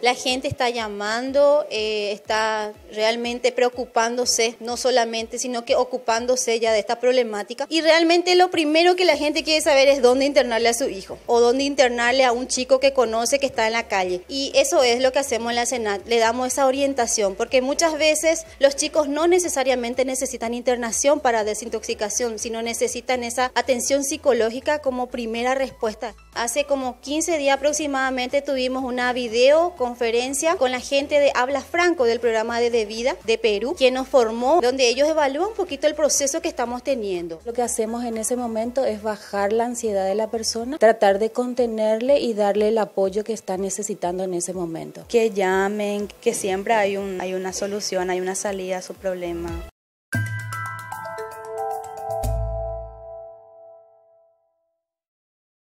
La gente está llamando, eh, está realmente preocupándose, no solamente, sino que ocupándose ya de esta problemática. Y realmente lo primero que la gente quiere saber es dónde internarle a su hijo o dónde internarle a un chico que conoce que está en la calle. Y eso es lo que hacemos en la Senat, le damos esa orientación, porque muchas veces los chicos no necesariamente necesitan internación para desintoxicación, sino necesitan esa atención psicológica como primera respuesta. Hace como 15 días aproximadamente tuvimos una videoconferencia con la gente de Habla Franco del programa de, de Vida de Perú, que nos formó, donde ellos evalúan un poquito el proceso que estamos teniendo. Lo que hacemos en ese momento es bajar la ansiedad de la persona, tratar de contenerle y darle el apoyo que está necesitando en ese momento. Que llamen, que siempre hay, un, hay una solución, hay una salida a su problema.